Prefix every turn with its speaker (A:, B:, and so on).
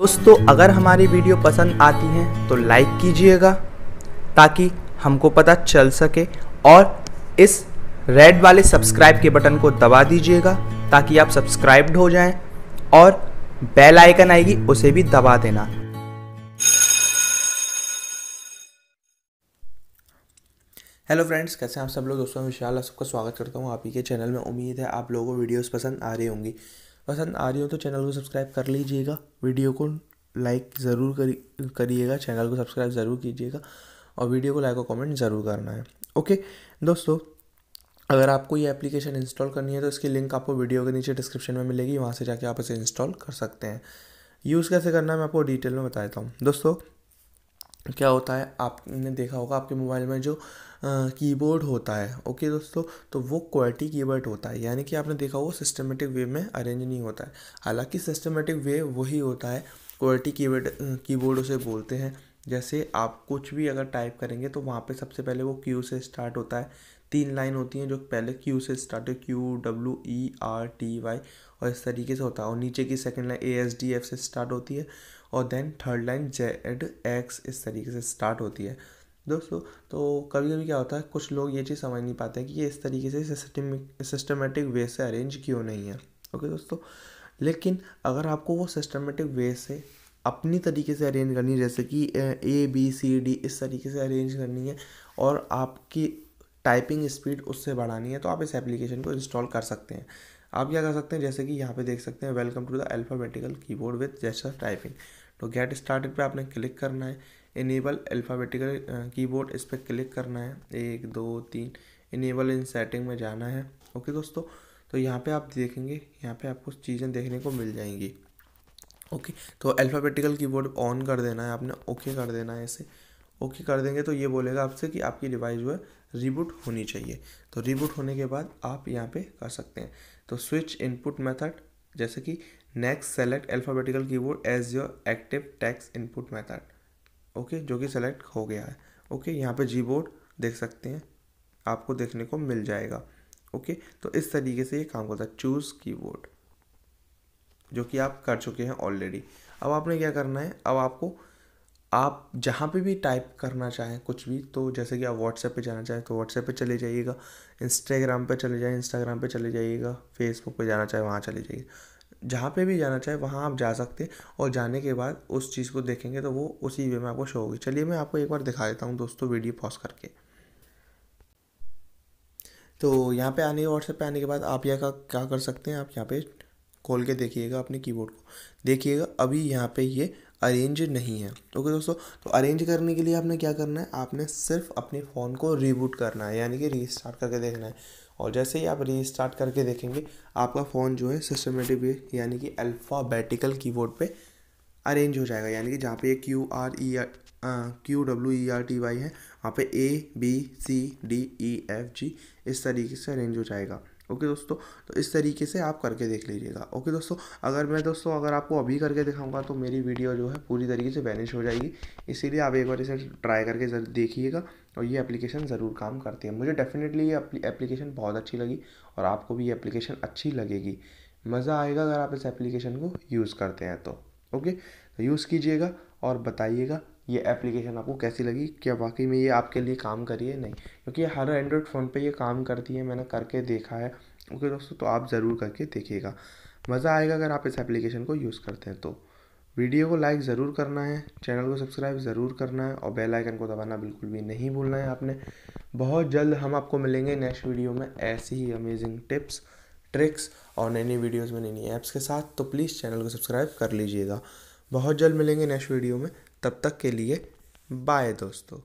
A: दोस्तों अगर हमारी वीडियो पसंद आती है तो लाइक कीजिएगा ताकि हमको पता चल सके और इस रेड वाले सब्सक्राइब के बटन को दबा दीजिएगा ताकि आप सब्सक्राइब्ड हो जाएं और बेल आइकन आएगी उसे भी दबा देना हेलो फ्रेंड्स कैसे हैं आप सब लोग दोस्तों विशाल सबका स्वागत करता हूँ आप ही के चैनल में उम्मीद है आप लोगों को वीडियोस पसंद आ रही होंगी पसंद आ रही हो तो चैनल को सब्सक्राइब कर लीजिएगा वीडियो को लाइक ज़रूर करी करिएगा चैनल को सब्सक्राइब ज़रूर कीजिएगा और वीडियो को लाइक और कमेंट ज़रूर करना है ओके दोस्तों अगर आपको ये एप्लीकेशन इंस्टॉल करनी है तो इसकी लिंक आपको वीडियो के नीचे डिस्क्रिप्शन में मिलेगी वहाँ से जाके आप इसे इंस्टॉल कर सकते हैं यूज़ कैसे करना है मैं आपको डिटेल में बता देता हूँ दोस्तों क्या होता है आपने देखा होगा आपके मोबाइल में जो कीबोर्ड होता है ओके दोस्तों तो वो क्वालिटी कीबोर्ड होता है यानी कि आपने देखा होगा सिस्टमेटिक वे में अरेंज नहीं होता है हालांकि सिस्टमेटिक वे वही होता है क्वालिटी कीबोर्ड कीबोर्ड उसे बोलते हैं जैसे आप कुछ भी अगर टाइप करेंगे तो वहाँ पे सबसे पहले वो क्यू से स्टार्ट होता है तीन लाइन होती हैं जो पहले क्यू से स्टार्ट है Q W E R T Y और इस तरीके से होता है और नीचे की second line A S D F से स्टार्ट होती है और then third line Z X इस तरीके से स्टार्ट होती है दोस्तों तो कभी कभी क्या होता है कुछ लोग ये चीज़ समझ नहीं पाते कि ये इस तरीके से सिस्टमेटिक वे से अरेंज क्यों नहीं है ओके दोस्तों लेकिन अगर आपको वो सिस्टमेटिक वे से अपनी तरीके से अरेंज करनी है जैसे कि ए बी सी डी इस तरीके से अरेंज करनी है और आपकी टाइपिंग स्पीड उससे बढ़ानी है तो आप इस एप्लीकेशन को इंस्टॉल कर सकते हैं आप क्या कर सकते हैं जैसे कि यहाँ पे देख सकते हैं welcome to the alphabetical keyboard with gesture typing तो गेट स्टार्टेड पे आपने क्लिक करना है इनेबल अल्फ़ाबेटिकल कीबोर्ड इस पर क्लिक करना है एक दो तीन इनेबल इन सेटिंग में जाना है ओके दोस्तों तो यहाँ पे आप देखेंगे यहाँ पे आपको चीज़ें देखने को मिल जाएंगी ओके तो अल्फ़ाबेटिकल कीबोर्ड ऑन कर देना है आपने ओके कर देना है ऐसे ओके कर देंगे तो ये बोलेगा आपसे कि आपकी डिवाइस जो है रिबूट होनी चाहिए तो रिबूट होने के बाद आप यहाँ पे कर सकते हैं तो स्विच इनपुट मेथड जैसे कि next select alphabetical keyboard as your active text input method okay जो कि सेलेक्ट हो गया है ओके यहाँ पर जी बोर्ड देख सकते हैं आपको देखने को मिल जाएगा ओके तो इस तरीके से ये काम करता है चूज़ कीबोर्ड जो कि आप कर चुके हैं ऑलरेडी अब आपने क्या करना है अब आपको आप जहाँ पे भी टाइप करना चाहें कुछ भी तो जैसे कि आप व्हाट्सएप पे जाना चाहें तो व्हाट्सएप पे चले जाइएगा इंस्टाग्राम पे चले जाएँ इंस्टाग्राम पे चले जाइएगा फेसबुक पे जाना चाहे वहाँ चले जाइए जहाँ पे भी जाना चाहे वहाँ आप जा सकते हैं और जाने के बाद उस चीज़ को देखेंगे तो वो उसी वे में आपको शो होगी चलिए मैं आपको एक बार दिखा देता हूँ दोस्तों वीडियो पॉज करके तो यहाँ पे आने व्हाट्सएप पे आने के बाद आप यहाँ का क्या कर सकते हैं आप यहाँ पे खोल के देखिएगा अपने कीबोर्ड को देखिएगा अभी यहाँ पे ये अरेंज नहीं है ओके दोस्तों तो अरेंज करने के लिए आपने क्या करना है आपने सिर्फ अपने फ़ोन को रीबूट करना है यानी कि रीस्टार्ट करके देखना है और जैसे ही आप रीस्टार्ट करके देखेंगे आपका फ़ोन जो है सिस्टमेटिक यानी कि अल्फ़ाबेटिकल कीबोर्ड पे अरेंज हो जाएगा यानी कि जहाँ पे ये Q R E R Q W E R T Y है वहाँ पे A B C D E F G इस तरीके से अरेंज हो जाएगा ओके दोस्तों तो इस तरीके से आप करके देख लीजिएगा ओके दोस्तों अगर मैं दोस्तों अगर आपको अभी करके दिखाऊंगा तो मेरी वीडियो जो है पूरी तरीके से वैनिश हो जाएगी इसीलिए आप एक बार इसे ट्राई करके देखिएगा और ये एप्लीकेशन ज़रूर काम करती है मुझे डेफिनेटली ये एप्लीकेशन बहुत अच्छी लगी और आपको भी ये एप्लीकेशन अच्छी लगेगी मज़ा आएगा अगर आप इस एप्लीकेशन को यूज़ करते हैं तो ओके तो यूज़ कीजिएगा और बताइएगा ये एप्लीकेशन आपको कैसी लगी क्या वाकई में ये आपके लिए काम करी है नहीं क्योंकि हर एंड्रॉयड फ़ोन पे ये काम करती है मैंने करके देखा है ओके दोस्तों तो आप ज़रूर करके देखिएगा मज़ा आएगा अगर आप इस एप्लीकेशन को यूज़ करते हैं तो वीडियो को लाइक ज़रूर करना है चैनल को सब्सक्राइब ज़रूर करना है और बेल आइकन को दबाना बिल्कुल भी नहीं भूलना है आपने बहुत जल्द हम आपको मिलेंगे नेक्स्ट वीडियो में ऐसी ही अमेजिंग टिप्स ट्रिक्स और नई नई वीडियोज़ में नई नई ऐप्स के साथ तो प्लीज़ चैनल को सब्सक्राइब कर लीजिएगा बहुत जल्द मिलेंगे नेक्स्ट वीडियो में तब तक के लिए बाय दोस्तों